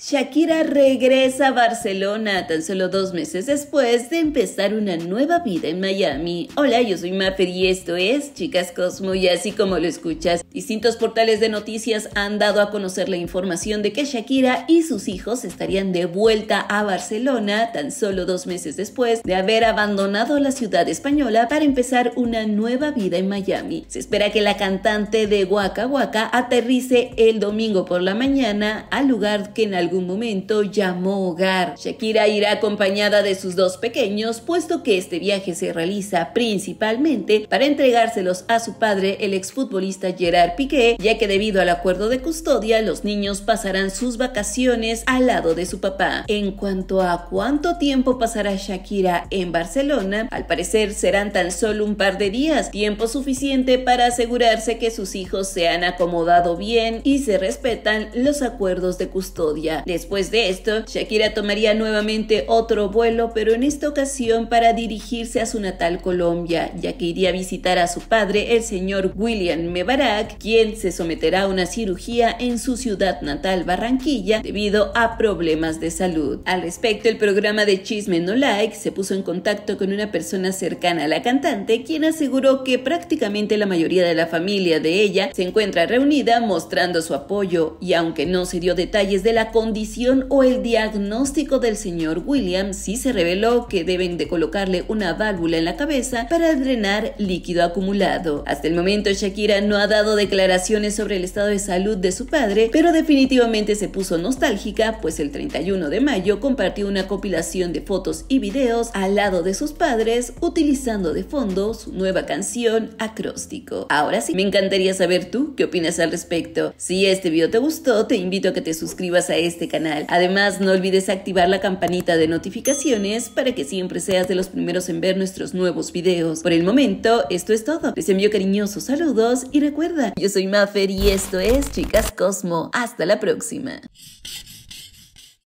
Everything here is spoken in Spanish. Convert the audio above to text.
Shakira regresa a Barcelona tan solo dos meses después de empezar una nueva vida en Miami. Hola, yo soy Maffer y esto es Chicas Cosmo y así como lo escuchas, distintos portales de noticias han dado a conocer la información de que Shakira y sus hijos estarían de vuelta a Barcelona tan solo dos meses después de haber abandonado la ciudad española para empezar una nueva vida en Miami. Se espera que la cantante de Waka Waka aterrice el domingo por la mañana al lugar que en algún algún momento llamó hogar. Shakira irá acompañada de sus dos pequeños, puesto que este viaje se realiza principalmente para entregárselos a su padre, el exfutbolista Gerard Piqué, ya que debido al acuerdo de custodia, los niños pasarán sus vacaciones al lado de su papá. En cuanto a cuánto tiempo pasará Shakira en Barcelona, al parecer serán tan solo un par de días, tiempo suficiente para asegurarse que sus hijos se han acomodado bien y se respetan los acuerdos de custodia. Después de esto, Shakira tomaría nuevamente otro vuelo, pero en esta ocasión para dirigirse a su natal Colombia, ya que iría a visitar a su padre, el señor William Mebarak, quien se someterá a una cirugía en su ciudad natal, Barranquilla, debido a problemas de salud. Al respecto, el programa de Chisme No Like se puso en contacto con una persona cercana a la cantante, quien aseguró que prácticamente la mayoría de la familia de ella se encuentra reunida mostrando su apoyo, y aunque no se dio detalles de la con condición o el diagnóstico del señor William, si se reveló que deben de colocarle una válvula en la cabeza para drenar líquido acumulado. Hasta el momento Shakira no ha dado declaraciones sobre el estado de salud de su padre, pero definitivamente se puso nostálgica, pues el 31 de mayo compartió una compilación de fotos y videos al lado de sus padres utilizando de fondo su nueva canción Acróstico. Ahora sí, me encantaría saber tú qué opinas al respecto. Si este video te gustó, te invito a que te suscribas a este este canal. Además, no olvides activar la campanita de notificaciones para que siempre seas de los primeros en ver nuestros nuevos videos. Por el momento, esto es todo. Les envío cariñosos saludos y recuerda, yo soy Maffer y esto es Chicas Cosmo. Hasta la próxima.